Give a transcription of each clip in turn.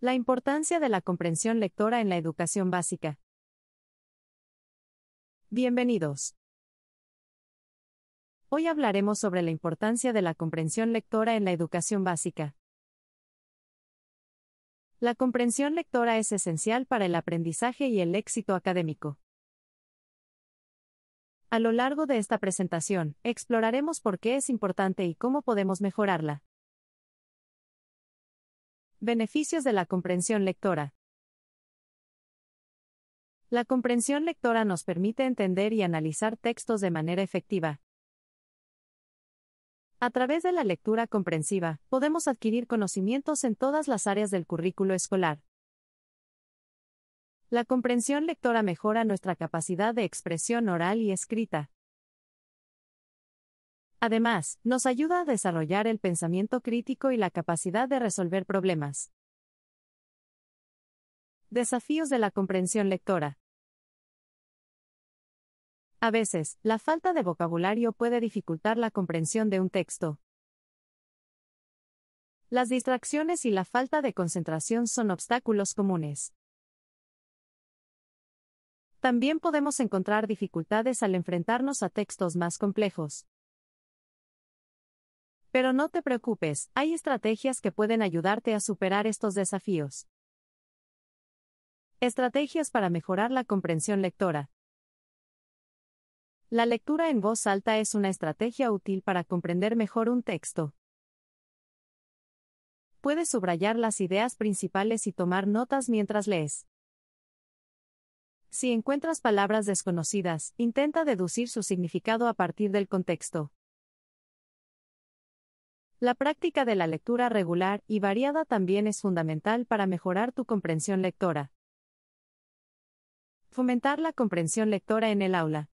La importancia de la comprensión lectora en la educación básica. Bienvenidos. Hoy hablaremos sobre la importancia de la comprensión lectora en la educación básica. La comprensión lectora es esencial para el aprendizaje y el éxito académico. A lo largo de esta presentación, exploraremos por qué es importante y cómo podemos mejorarla. Beneficios de la comprensión lectora. La comprensión lectora nos permite entender y analizar textos de manera efectiva. A través de la lectura comprensiva, podemos adquirir conocimientos en todas las áreas del currículo escolar. La comprensión lectora mejora nuestra capacidad de expresión oral y escrita. Además, nos ayuda a desarrollar el pensamiento crítico y la capacidad de resolver problemas. Desafíos de la comprensión lectora. A veces, la falta de vocabulario puede dificultar la comprensión de un texto. Las distracciones y la falta de concentración son obstáculos comunes. También podemos encontrar dificultades al enfrentarnos a textos más complejos. Pero no te preocupes, hay estrategias que pueden ayudarte a superar estos desafíos. Estrategias para mejorar la comprensión lectora. La lectura en voz alta es una estrategia útil para comprender mejor un texto. Puedes subrayar las ideas principales y tomar notas mientras lees. Si encuentras palabras desconocidas, intenta deducir su significado a partir del contexto. La práctica de la lectura regular y variada también es fundamental para mejorar tu comprensión lectora. Fomentar la comprensión lectora en el aula.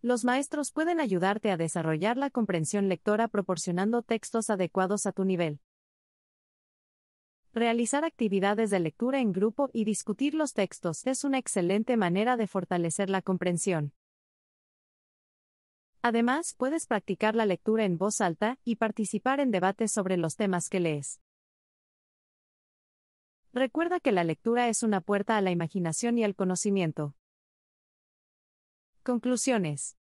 Los maestros pueden ayudarte a desarrollar la comprensión lectora proporcionando textos adecuados a tu nivel. Realizar actividades de lectura en grupo y discutir los textos es una excelente manera de fortalecer la comprensión. Además, puedes practicar la lectura en voz alta y participar en debates sobre los temas que lees. Recuerda que la lectura es una puerta a la imaginación y al conocimiento. Conclusiones.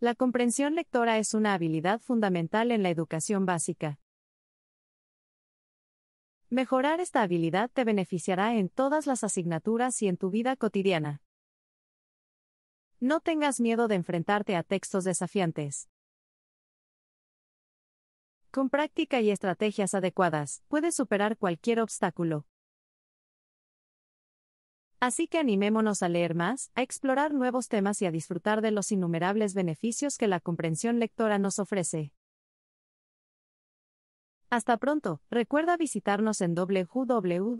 La comprensión lectora es una habilidad fundamental en la educación básica. Mejorar esta habilidad te beneficiará en todas las asignaturas y en tu vida cotidiana. No tengas miedo de enfrentarte a textos desafiantes. Con práctica y estrategias adecuadas, puedes superar cualquier obstáculo. Así que animémonos a leer más, a explorar nuevos temas y a disfrutar de los innumerables beneficios que la comprensión lectora nos ofrece. Hasta pronto, recuerda visitarnos en www.jaibanaedu.com.